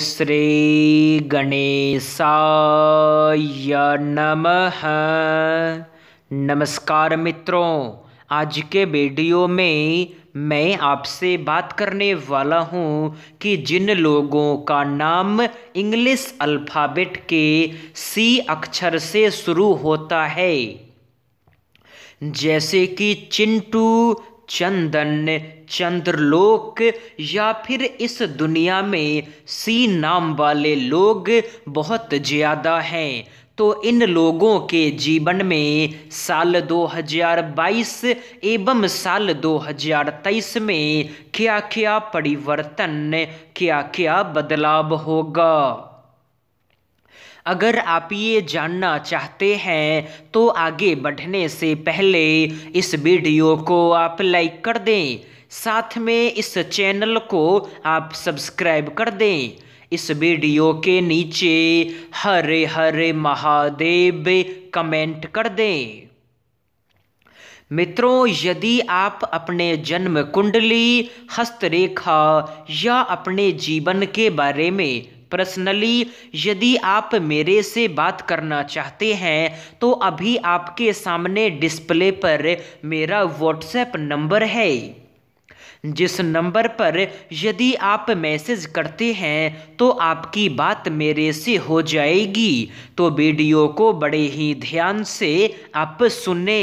श्री गणेशाय नमः नमस्कार मित्रों आज के वीडियो में मैं आपसे बात करने वाला हूँ कि जिन लोगों का नाम इंग्लिश अल्फ़ाबेट के सी अक्षर से शुरू होता है जैसे कि चिंटू चंदन चंद्रलोक या फिर इस दुनिया में सी नाम वाले लोग बहुत ज़्यादा हैं तो इन लोगों के जीवन में साल 2022 एवं साल 2023 में क्या क्या परिवर्तन क्या क्या बदलाव होगा अगर आप ये जानना चाहते हैं तो आगे बढ़ने से पहले इस वीडियो को आप लाइक कर दें साथ में इस चैनल को आप सब्सक्राइब कर दें इस वीडियो के नीचे हरे हरे महादेव कमेंट कर दें मित्रों यदि आप अपने जन्म कुंडली हस्तरेखा या अपने जीवन के बारे में पर्सनली यदि आप मेरे से बात करना चाहते हैं तो अभी आपके सामने डिस्प्ले पर मेरा व्हाट्सएप नंबर है जिस नंबर पर यदि आप मैसेज करते हैं तो आपकी बात मेरे से हो जाएगी तो वीडियो को बड़े ही ध्यान से आप सुने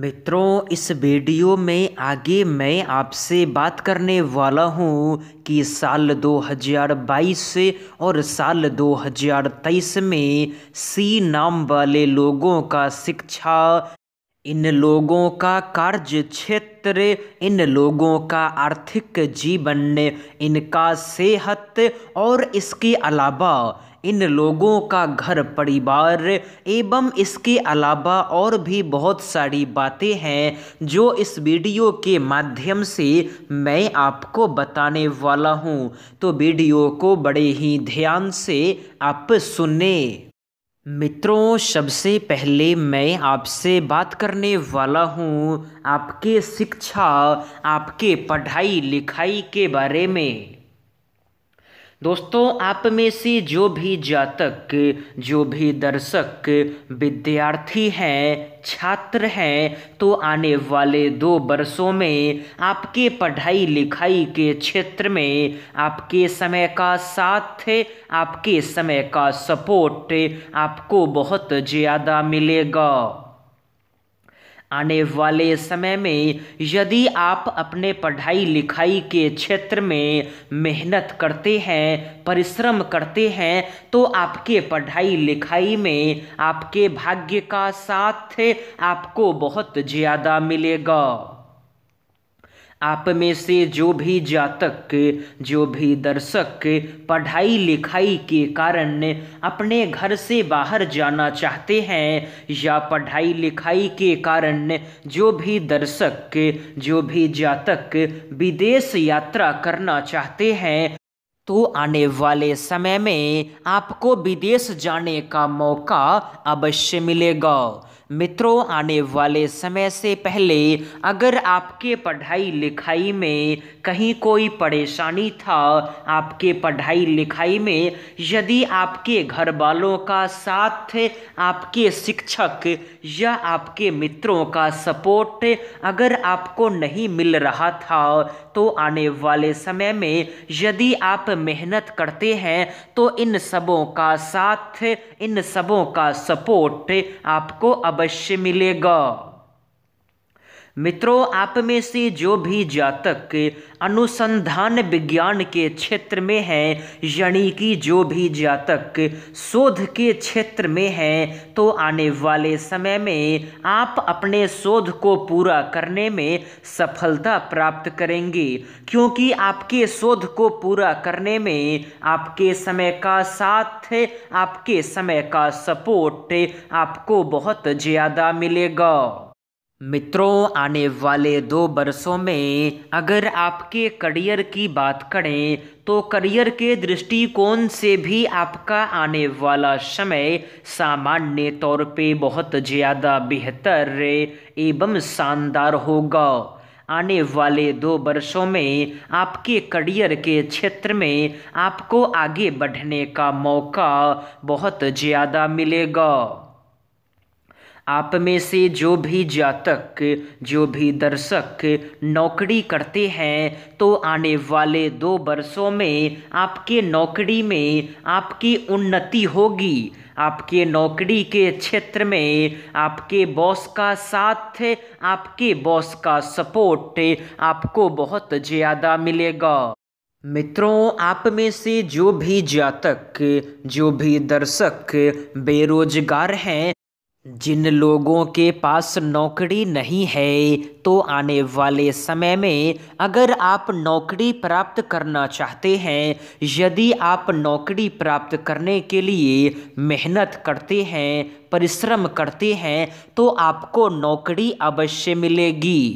मित्रों इस वीडियो में आगे मैं आपसे बात करने वाला हूँ कि साल 2022 और साल 2023 में सी नाम वाले लोगों का शिक्षा इन लोगों का कार्य क्षेत्र इन लोगों का आर्थिक जीवन इनका सेहत और इसके अलावा इन लोगों का घर परिवार एवं इसके अलावा और भी बहुत सारी बातें हैं जो इस वीडियो के माध्यम से मैं आपको बताने वाला हूँ तो वीडियो को बड़े ही ध्यान से आप सुने मित्रों सबसे पहले मैं आपसे बात करने वाला हूँ आपके शिक्षा आपके पढ़ाई लिखाई के बारे में दोस्तों आप में से जो भी जातक जो भी दर्शक विद्यार्थी हैं छात्र हैं तो आने वाले दो वर्षों में आपके पढ़ाई लिखाई के क्षेत्र में आपके समय का साथ आपके समय का सपोर्ट आपको बहुत ज़्यादा मिलेगा आने वाले समय में यदि आप अपने पढ़ाई लिखाई के क्षेत्र में मेहनत करते हैं परिश्रम करते हैं तो आपके पढ़ाई लिखाई में आपके भाग्य का साथ आपको बहुत ज़्यादा मिलेगा आप में से जो भी जातक जो भी दर्शक पढ़ाई लिखाई के कारण अपने घर से बाहर जाना चाहते हैं या पढ़ाई लिखाई के कारण जो भी दर्शक जो भी जातक विदेश यात्रा करना चाहते हैं तो आने वाले समय में आपको विदेश जाने का मौका अवश्य मिलेगा मित्रों आने वाले समय से पहले अगर आपके पढ़ाई लिखाई में कहीं कोई परेशानी था आपके पढ़ाई लिखाई में यदि आपके घर वालों का साथ आपके शिक्षक या आपके मित्रों का सपोर्ट अगर आपको नहीं मिल रहा था तो आने वाले समय में यदि आप मेहनत करते हैं तो इन सबों का साथ इन सबों का सपोर्ट आपको अब अवश्य मिलेगा मित्रों आप में से जो भी जातक अनुसंधान विज्ञान के क्षेत्र में हैं यानी कि जो भी जातक शोध के क्षेत्र में हैं तो आने वाले समय में आप अपने शोध को पूरा करने में सफलता प्राप्त करेंगे क्योंकि आपके शोध को पूरा करने में आपके समय का साथ आपके समय का सपोर्ट आपको बहुत ज़्यादा मिलेगा मित्रों आने वाले दो बरसों में अगर आपके करियर की बात करें तो करियर के दृष्टिकोण से भी आपका आने वाला समय सामान्य तौर पे बहुत ज़्यादा बेहतर एवं शानदार होगा आने वाले दो वर्षों में आपके करियर के क्षेत्र में आपको आगे बढ़ने का मौका बहुत ज़्यादा मिलेगा आप में से जो भी जातक जो भी दर्शक नौकरी करते हैं तो आने वाले दो वर्षों में आपके नौकरी में आपकी उन्नति होगी आपके नौकरी के क्षेत्र में आपके बॉस का साथ आपके बॉस का सपोर्ट आपको बहुत ज़्यादा मिलेगा मित्रों आप में से जो भी जातक जो भी दर्शक बेरोजगार हैं जिन लोगों के पास नौकरी नहीं है तो आने वाले समय में अगर आप नौकरी प्राप्त करना चाहते हैं यदि आप नौकरी प्राप्त करने के लिए मेहनत करते हैं परिश्रम करते हैं तो आपको नौकरी अवश्य मिलेगी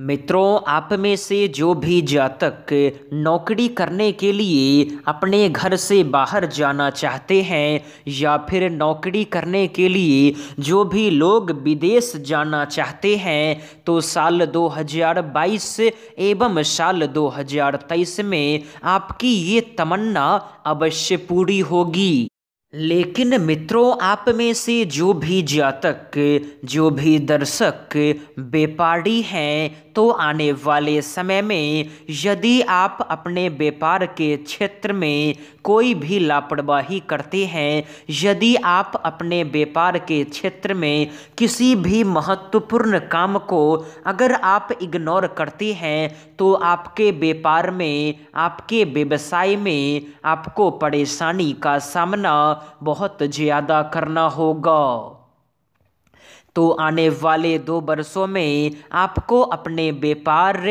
मित्रों आप में से जो भी जातक नौकरी करने के लिए अपने घर से बाहर जाना चाहते हैं या फिर नौकरी करने के लिए जो भी लोग विदेश जाना चाहते हैं तो साल 2022 एवं साल 2023 में आपकी ये तमन्ना अवश्य पूरी होगी लेकिन मित्रों आप में से जो भी जातक जो भी दर्शक व्यापारी हैं तो आने वाले समय में यदि आप अपने व्यापार के क्षेत्र में कोई भी लापरवाही करते हैं यदि आप अपने व्यापार के क्षेत्र में किसी भी महत्वपूर्ण काम को अगर आप इग्नोर करते हैं तो आपके व्यापार में आपके व्यवसाय में आपको परेशानी का सामना बहुत ज़्यादा करना होगा तो आने वाले दो वर्षों में आपको अपने व्यापार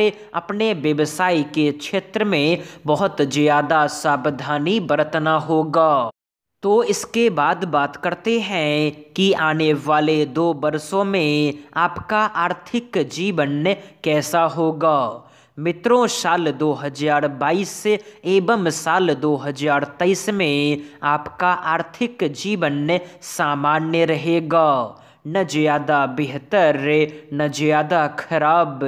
अपने व्यवसाय के क्षेत्र में बहुत ज़्यादा सावधानी बरतना होगा तो इसके बाद बात करते हैं कि आने वाले दो वर्षों में आपका आर्थिक जीवन कैसा होगा मित्रों साल 2022 से एवं साल 2023 में आपका आर्थिक जीवन सामान्य रहेगा न ज़्यादा बेहतर न ज़्यादा खराब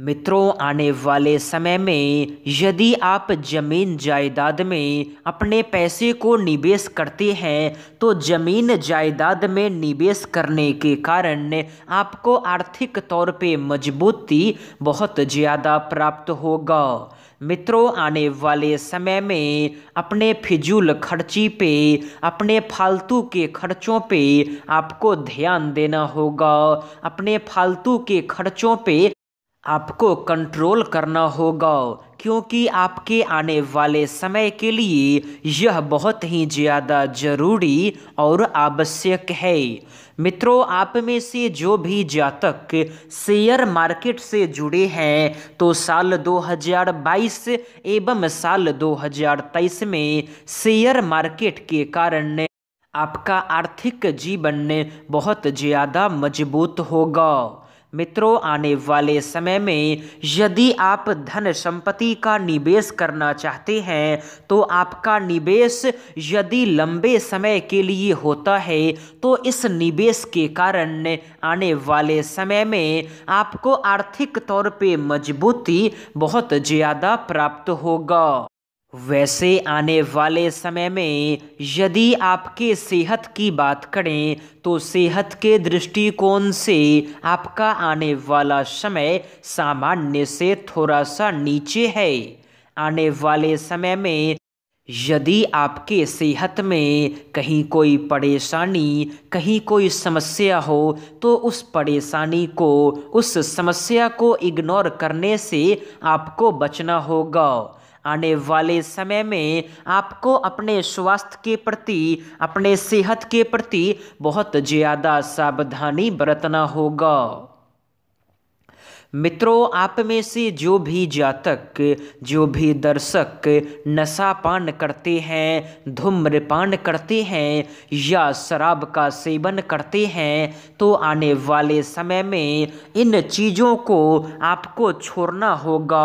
मित्रों आने वाले समय में यदि आप ज़मीन जायदाद में अपने पैसे को निवेश करते हैं तो ज़मीन जायदाद में निवेश करने के कारण आपको आर्थिक तौर पे मजबूती बहुत ज़्यादा प्राप्त होगा मित्रों आने वाले समय में अपने फिजूल खर्ची पे अपने फालतू के खर्चों पे आपको ध्यान देना होगा अपने फालतू के खर्चों पे आपको कंट्रोल करना होगा क्योंकि आपके आने वाले समय के लिए यह बहुत ही ज़्यादा ज़रूरी और आवश्यक है मित्रों आप में से जो भी जातक शेयर मार्केट से जुड़े हैं तो साल 2022 एवं साल 2023 में शेयर मार्केट के कारण आपका आर्थिक जीवन बहुत ज़्यादा मजबूत होगा मित्रों आने वाले समय में यदि आप धन संपत्ति का निवेश करना चाहते हैं तो आपका निवेश यदि लंबे समय के लिए होता है तो इस निवेश के कारण आने वाले समय में आपको आर्थिक तौर पे मजबूती बहुत ज़्यादा प्राप्त होगा वैसे आने वाले समय में यदि आपके सेहत की बात करें तो सेहत के दृष्टिकोण से आपका आने वाला समय सामान्य से थोड़ा सा नीचे है आने वाले समय में यदि आपके सेहत में कहीं कोई परेशानी कहीं कोई समस्या हो तो उस परेशानी को उस समस्या को इग्नोर करने से आपको बचना होगा आने वाले समय में आपको अपने स्वास्थ्य के प्रति अपने सेहत के प्रति बहुत ज़्यादा सावधानी बरतना होगा मित्रों आप में से जो भी जातक जो भी दर्शक नशा पान करते हैं धूम्रपान करते हैं या शराब का सेवन करते हैं तो आने वाले समय में इन चीज़ों को आपको छोड़ना होगा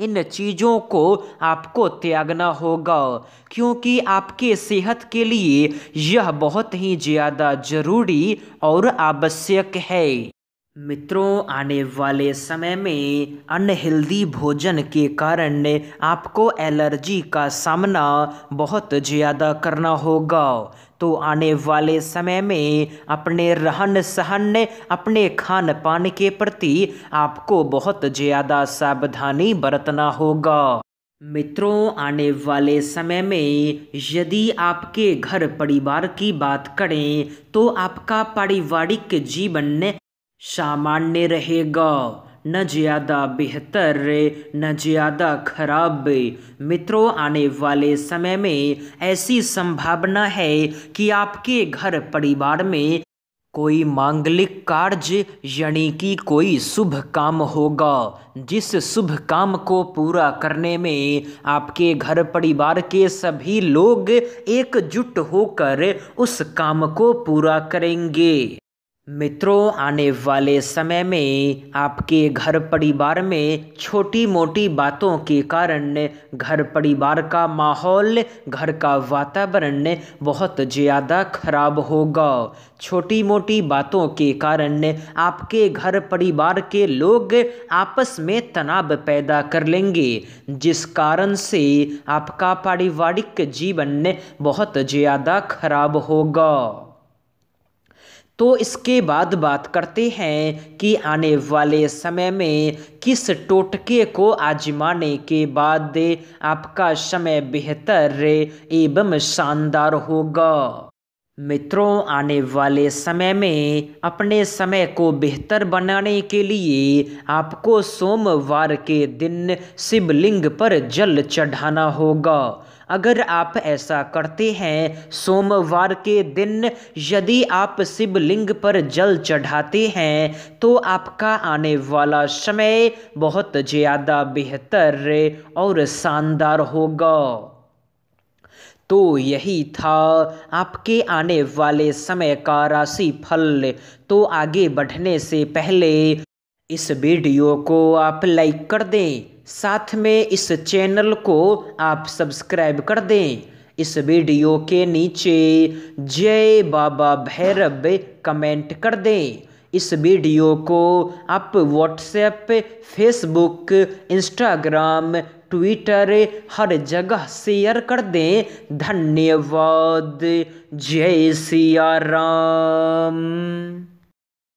इन चीज़ों को आपको त्यागना होगा क्योंकि आपके सेहत के लिए यह बहुत ही ज़्यादा ज़रूरी और आवश्यक है मित्रों आने वाले समय में अनहेल्दी भोजन के कारण आपको एलर्जी का सामना बहुत ज़्यादा करना होगा तो आने वाले समय में अपने रहन सहन अपने खान पान के प्रति आपको बहुत ज़्यादा सावधानी बरतना होगा मित्रों आने वाले समय में यदि आपके घर परिवार की बात करें तो आपका पारिवारिक जीवन सामान्य रहेगा न ज़्यादा बेहतर न ज़्यादा खराब मित्रों आने वाले समय में ऐसी संभावना है कि आपके घर परिवार में कोई मांगलिक कार्य यानी कि कोई शुभ काम होगा जिस शुभ काम को पूरा करने में आपके घर परिवार के सभी लोग एकजुट होकर उस काम को पूरा करेंगे मित्रों आने वाले समय में आपके घर परिवार में छोटी मोटी बातों के कारण घर परिवार का माहौल घर का वातावरण बहुत ज़्यादा खराब होगा छोटी मोटी बातों के कारण आपके घर परिवार के लोग आपस में तनाव पैदा कर लेंगे जिस कारण से आपका पारिवारिक जीवन बहुत ज़्यादा खराब होगा तो इसके बाद बात करते हैं कि आने वाले समय में किस टोटके को आजमाने के बाद आपका समय बेहतर एवं शानदार होगा मित्रों आने वाले समय में अपने समय को बेहतर बनाने के लिए आपको सोमवार के दिन शिवलिंग पर जल चढ़ाना होगा अगर आप ऐसा करते हैं सोमवार के दिन यदि आप शिवलिंग पर जल चढ़ाते हैं तो आपका आने वाला समय बहुत ज़्यादा बेहतर और शानदार होगा तो यही था आपके आने वाले समय का राशि फल तो आगे बढ़ने से पहले इस वीडियो को आप लाइक कर दें साथ में इस चैनल को आप सब्सक्राइब कर दें इस वीडियो के नीचे जय बाबा भैरव कमेंट कर दें इस वीडियो को आप व्हाट्सएप फेसबुक इंस्टाग्राम ट्विटर हर जगह शेयर कर दें धन्यवाद जय सिया राम